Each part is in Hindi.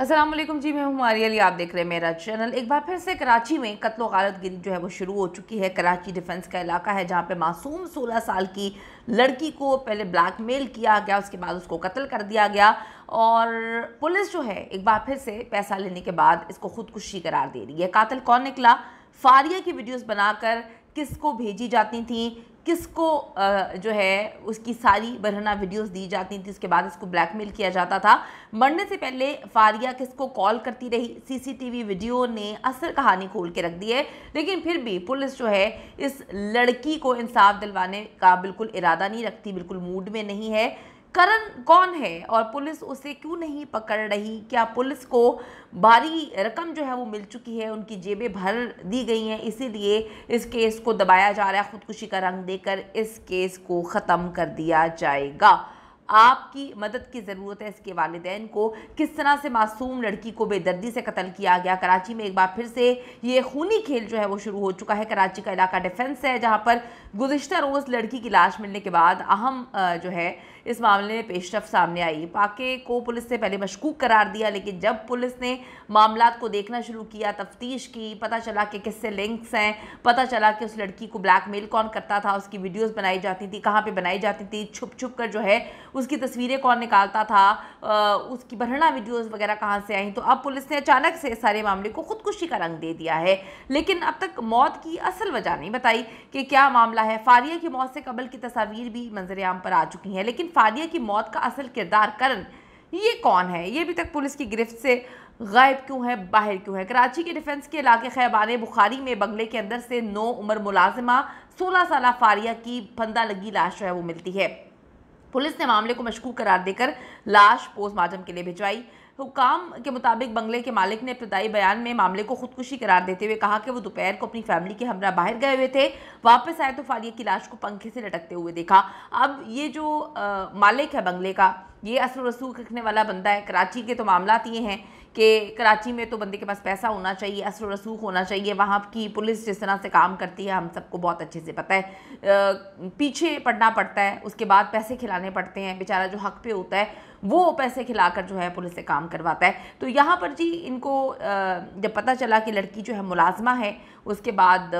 असलम जी मैं हूँ अली आप देख रहे हैं मेरा चैनल एक बार फिर से कराची में कत्लो गारत गिन जो है वो शुरू हो चुकी है कराची डिफेंस का इलाका है जहाँ पे मासूम 16 साल की लड़की को पहले ब्लैकमेल किया गया उसके बाद उसको कत्ल कर दिया गया और पुलिस जो है एक बार फिर से पैसा लेने के बाद इसको खुदकुशी करार दे रही है कतल कौन निकला फारिया की वीडियोज़ बनाकर किसको भेजी जाती थी किसको जो है उसकी सारी बरहना वीडियोस दी जाती थी उसके बाद उसको ब्लैकमेल किया जाता था मरने से पहले फारिया किसको कॉल करती रही सीसीटीवी वीडियो ने असल कहानी खोल के रख दी है लेकिन फिर भी पुलिस जो है इस लड़की को इंसाफ दिलवाने का बिल्कुल इरादा नहीं रखती बिल्कुल मूड में नहीं है करण कौन है और पुलिस उसे क्यों नहीं पकड़ रही क्या पुलिस को भारी रकम जो है वो मिल चुकी है उनकी जेबें भर दी गई हैं इसीलिए इस केस को दबाया जा रहा है ख़ुदकुशी का रंग देकर इस केस को ख़त्म कर दिया जाएगा आपकी मदद की ज़रूरत है इसके वालदेन को किस तरह से मासूम लड़की को बेदर्दी से कत्ल किया गया कराची में एक बार फिर से ये खूनी खेल जो है वो शुरू हो चुका है कराची का इलाका डिफेंस है जहाँ पर गुजशत रोज़ लड़की की लाश मिलने के बाद अहम जो है इस मामले में पेशरफ सामने आई पाके को पुलिस ने पहले मशकूक करार दिया लेकिन जब पुलिस ने मामला को देखना शुरू किया तफ्तीश की पता चला कि किससे लिंक्स हैं पता चला कि उस लड़की को ब्लैकमेल कौन करता था उसकी वीडियोज़ बनाई जाती थी कहाँ पर बनाई जाती थी छुप छुप कर जो है उसकी तस्वीरें कौन निकालता था आ, उसकी भरना वीडियोज़ वगैरह कहाँ से आई तो अब पुलिस ने अचानक से सारे मामले को खुदकुशी का रंग दे दिया है लेकिन अब तक मौत की असल वजह नहीं बताई कि क्या मामला है फारिया की मौत से कबल की तस्वीर भी मंजर आम पर आ चुकी हैं लेकिन फादिया की मौत का असल किरदार करण ये कौन है ये अभी तक पुलिस की गिरफ्त से गायब क्यों है बाहर क्यों है कराची के डिफेंस के इलाके खैबाने बुखारी में बंगले के अंदर से नौ उम्र मुलाजिमा सोलह साल फारिया की फंदा लगी लाश जो है वो मिलती है पुलिस ने मामले को मशकूक करार देकर लाश पोस्टमार्टम के लिए भिजवाई हुकाम के मुताबिक बंगले के मालिक ने इब्तदाई बयान में मामले को खुदकुशी करार देते हुए कहा कि वो दोपहर को अपनी फैमिली के हमरा बाहर गए हुए थे वापस आए तो फालिया की लाश को पंखे से लटकते हुए देखा अब ये जो आ, मालिक है बंगले का ये असर रसूख रखने वाला बंदा है कराची के तो मामला ये हैं कि कराची में तो बंदे के पास पैसा होना चाहिए असर रसूख होना चाहिए वहाँ की पुलिस जिस तरह से काम करती है हम सबको बहुत अच्छे से पता है पीछे पड़ना पड़ता है उसके बाद पैसे खिलाने पड़ते हैं बेचारा जो हक पे होता है वो पैसे खिलाकर जो है पुलिस से काम करवाता है तो यहाँ पर जी इनको जब पता चला कि लड़की जो है मुलाजमा है उसके बाद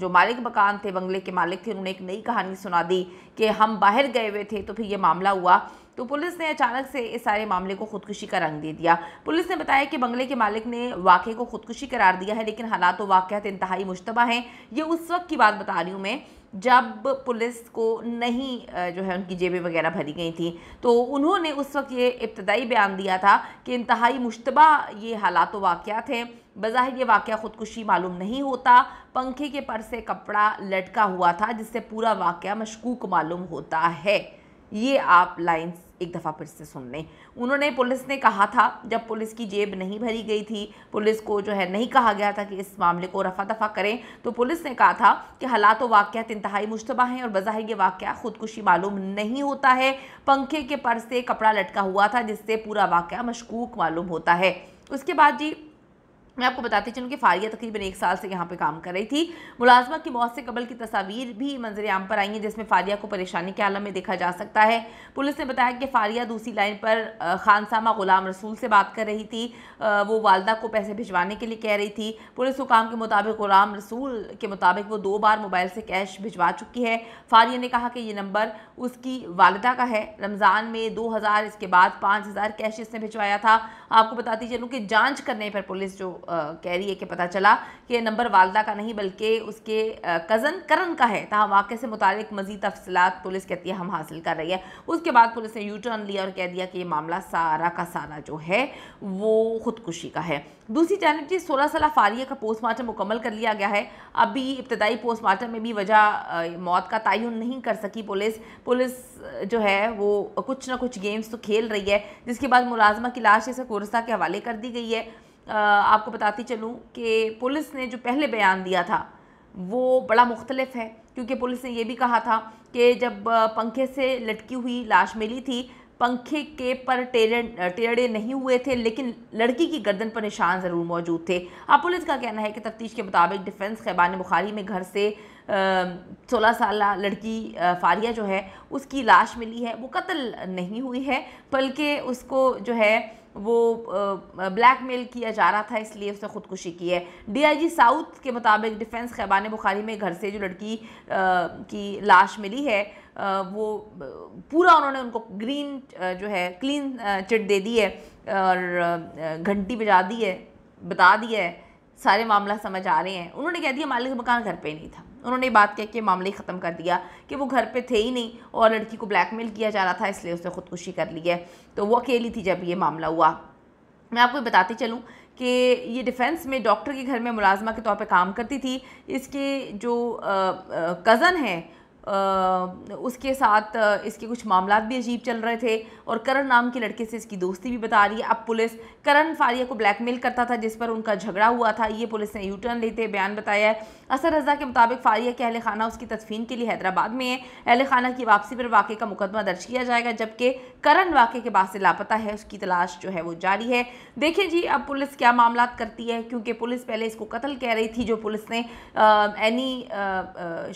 जो मालिक मकान थे बंगले के मालिक थे उन्होंने एक नई कहानी सुना दी कि हम बाहर गए हुए थे तो फिर ये मामला हुआ तो पुलिस ने अचानक से इस सारे मामले को खुदकुशी का रंग दे दिया पुलिस ने बताया कि बंगले के मालिक ने वाक़े को खुदकुशी करार दिया है लेकिन हालात तो वाक़ात इंतहाई मुशतबा हैं ये उस वक्त की बात बता रही हूँ मैं जब पुलिस को नहीं जो है उनकी जेबें वगैरह भरी गई थी तो उन्होंने उस वक्त ये इब्तदाई बयान दिया था कि इंतहाई मुशतबा ये हालात वाक़ थे बज़ाहिर ये वाक़ ख़ुदकुशी मालूम नहीं होता पंखे के पर से कपड़ा लटका हुआ था जिससे पूरा वाक़ मशकूक मालूम होता है ये आप लाइन्स एक दफ़ा फिर से सुन लें उन्होंने पुलिस ने कहा था जब पुलिस की जेब नहीं भरी गई थी पुलिस को जो है नहीं कहा गया था कि इस मामले को रफा दफ़ा करें तो पुलिस ने कहा था कि हालात वाक़ इंतहाई मुशतबा हैं और बज़ाहिर ये वाक़ ख़ुदकुशी मालूम नहीं होता है पंखे के पर से कपड़ा लटका हुआ था जिससे पूरा वाक़ मशकूक मालूम होता है उसके बाद जी मैं आपको बताती चलूँ कि फारिया तकरीबन एक साल से यहाँ पे काम कर रही थी मुलाजमा की मौत से कबल की तस्वीर भी मंजर आम पर आई हैं जिसमें फारिया को परेशानी के आलम में देखा जा सकता है पुलिस ने बताया कि फारिया दूसरी लाइन पर खानसामा गुलाम रसूल से बात कर रही थी वो वालदा को पैसे भिजवाने के लिए कह रही थी पुलिस हुकाम के मुताबिक गुलाम रसूल के मुताबिक वो दो बार मोबाइल से कैश भिजवा चुकी है फारिया ने कहा कि ये नंबर उसकी वालदा का है रमज़ान में दो हज़ार इसके बाद पाँच हज़ार कैश इसने भिजवाया था आपको बताती चलूँ कि जाँच करने पर पुलिस जो कह रही है कि पता चला कि यह नंबर वालदा का नहीं बल्कि उसके कज़न करण का है तहाँ वाक़े से मुतक मज़ीद तफसलत पुलिस कहती है हम हासिल कर रही है उसके बाद पुलिस ने यू टर्न लिया और कह दिया कि ये मामला सारा का सारा जो है वो ख़ुदकुशी का है दूसरी चैनल की सोलह साल फारिया का पोस्टमार्टम मुकम्मल कर लिया गया है अभी इब्तदाई पोस्टमार्टम में भी वजह मौत का तयन नहीं कर सकी पुलिस पुलिस जो है वो कुछ ना कुछ गेम्स तो खेल रही है जिसके बाद मुलाजमा की लाश इसे कोरसा के हवाले कर दी गई है आपको बताती चलूँ कि पुलिस ने जो पहले बयान दिया था वो बड़ा मुख्तलफ है क्योंकि पुलिस ने यह भी कहा था कि जब पंखे से लटकी हुई लाश मिली थी पंखे के पर टेड़ टेड़े नहीं हुए थे लेकिन लड़की की गर्दन पर निशान ज़रूर मौजूद थे अब पुलिस का कहना है कि तफ्तीश के मुताबिक डिफेंस खैबान बुखारी में घर से सोलह साल लड़की फारिया जो है उसकी लाश मिली है वो कत्ल नहीं हुई है बल्कि उसको जो है वो ब्लैकमेल किया जा रहा था इसलिए उसने ख़ुदकुशी की है डीआईजी साउथ के मुताबिक डिफेंस खैबान बुखारी में घर से जो लड़की आ, की लाश मिली है आ, वो पूरा उन्होंने उनको ग्रीन जो है क्लीन चिट दे दी है और घंटी बजा दी है बता दिया है सारे मामला समझ आ रहे हैं उन्होंने कह दिया मालिक मकान घर पर नहीं था उन्होंने बात कह के मामले ख़त्म कर दिया कि वो घर पे थे ही नहीं और लड़की को ब्लैकमेल किया जा रहा था इसलिए उसने ख़ुदकुशी कर ली है तो वो अकेली थी जब ये मामला हुआ मैं आपको बताती चलूँ कि ये डिफेंस में डॉक्टर के घर में मुलाजमा के तौर पर काम करती थी इसके जो कज़न आ, उसके साथ इसके कुछ मामला भी अजीब चल रहे थे और करण नाम के लड़के से इसकी दोस्ती भी बता रही है अब पुलिस करण फारिया को ब्लैकमेल करता था जिस पर उनका झगड़ा हुआ था ये पुलिस ने यू टर्न लेते बयान बताया है असर रजा के मुताबिक फारिया के अहल खाना उसकी तदफीन के लिए हैदराबाद में है अहल खाना की वापसी पर वाक़े का मुकदमा दर्ज किया जाएगा जबकि करण वाक़े के बाद से लापता है उसकी तलाश जो है वो जारी है देखिए जी अब पुलिस क्या मामला करती है क्योंकि पुलिस पहले इसको कत्ल कह रही थी जो पुलिस ने एनी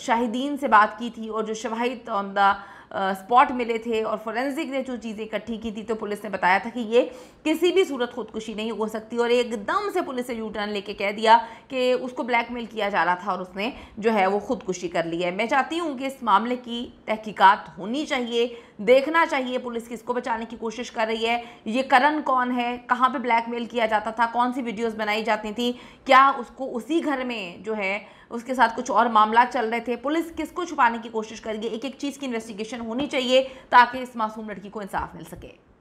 शाहिदीन से बात की थी और जो शवाहिद ऑन द स्पॉट मिले थे और फोरेंसिक ने जो चीज़ें इकट्ठी की थी तो पुलिस ने बताया था कि ये किसी भी सूरत खुदकुशी नहीं हो सकती और एकदम से पुलिस ने यू टर्न लेके कह दिया कि उसको ब्लैकमेल किया जा रहा था और उसने जो है वो खुदकुशी कर ली है मैं चाहती हूँ कि इस मामले की तहकीकात होनी चाहिए देखना चाहिए पुलिस किसको बचाने की कोशिश कर रही है ये करण कौन है कहाँ पे ब्लैकमेल किया जाता था कौन सी वीडियोस बनाई जाती थी क्या उसको उसी घर में जो है उसके साथ कुछ और मामला चल रहे थे पुलिस किसको छुपाने की कोशिश है एक एक चीज़ की इन्वेस्टिगेशन होनी चाहिए ताकि इस मासूम लड़की को इंसाफ मिल सके